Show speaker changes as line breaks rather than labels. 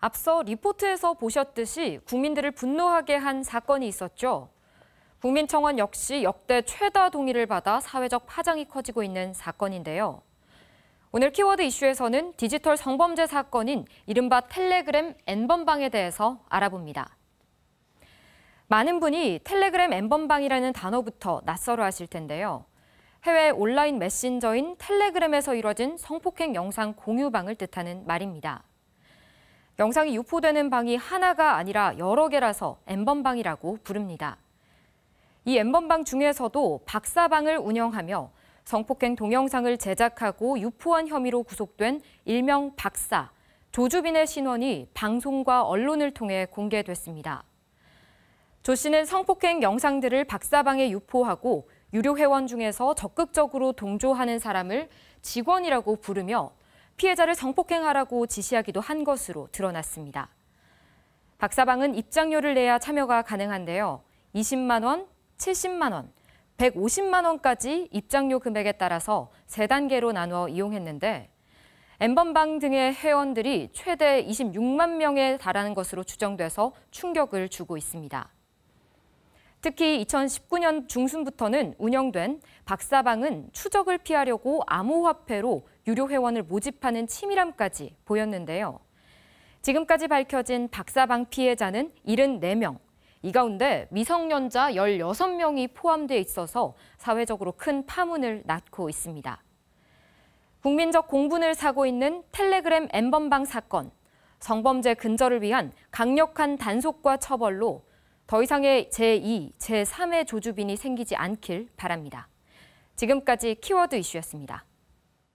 앞서 리포트에서 보셨듯이 국민들을 분노하게 한 사건이 있었죠. 국민청원 역시 역대 최다 동의를 받아 사회적 파장이 커지고 있는 사건인데요. 오늘 키워드 이슈에서는 디지털 성범죄 사건인 이른바 텔레그램 N번방에 대해서 알아봅니다. 많은 분이 텔레그램 N번방이라는 단어부터 낯설어 하실 텐데요. 해외 온라인 메신저인 텔레그램에서 이뤄진 성폭행 영상 공유방을 뜻하는 말입니다. 영상이 유포되는 방이 하나가 아니라 여러 개라서 엠번방이라고 부릅니다. 이 엠번방 중에서도 박사방을 운영하며 성폭행 동영상을 제작하고 유포한 혐의로 구속된 일명 박사, 조주빈의 신원이 방송과 언론을 통해 공개됐습니다. 조 씨는 성폭행 영상들을 박사방에 유포하고 유료 회원 중에서 적극적으로 동조하는 사람을 직원이라고 부르며 피해자를 성폭행하라고 지시하기도 한 것으로 드러났습니다. 박사방은 입장료를 내야 참여가 가능한데요. 20만 원, 70만 원, 150만 원까지 입장료 금액에 따라서 세단계로 나누어 이용했는데 엠번방 등의 회원들이 최대 26만 명에 달하는 것으로 추정돼서 충격을 주고 있습니다. 특히 2019년 중순부터는 운영된 박사방은 추적을 피하려고 암호화폐로 유료 회원을 모집하는 치밀함까지 보였는데요. 지금까지 밝혀진 박사방 피해자는 74명, 이 가운데 미성년자 16명이 포함돼 있어서 사회적으로 큰 파문을 낳고 있습니다. 국민적 공분을 사고 있는 텔레그램 엠번방 사건, 성범죄 근절을 위한 강력한 단속과 처벌로 더 이상의 제2, 제3의 조주빈이 생기지 않길 바랍니다. 지금까지 키워드 이슈였습니다.